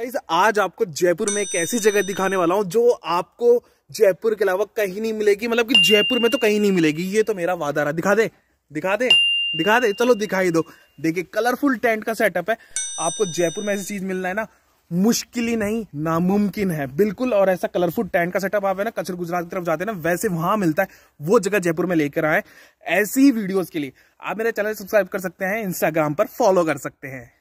guys आज आपको जयपुर में एक ऐसी जगह दिखाने वाला हूँ जो आपको जयपुर के अलावा कहीं नहीं मिलेगी मतलब कि जयपुर में तो कहीं नहीं मिलेगी ये तो मेरा वादा रहा दिखा दे दिखा दे दिखा दे चलो दिखाई दो देखिए कलरफुल टेंट का सेटअप है आपको जयपुर में ऐसी चीज मिलना है ना मुश्किल ही नहीं नामुमकिन है बिल्कुल और ऐसा कलरफुल टेंट का सेटअप आप है ना कचर गुजरात की तरफ जाते हैं ना वैसे वहां मिलता है वो जगह जयपुर में लेकर आए ऐसी ही वीडियोस के लिए आप मेरे चैनल सब्सक्राइब कर सकते हैं इंस्टाग्राम पर फॉलो कर सकते हैं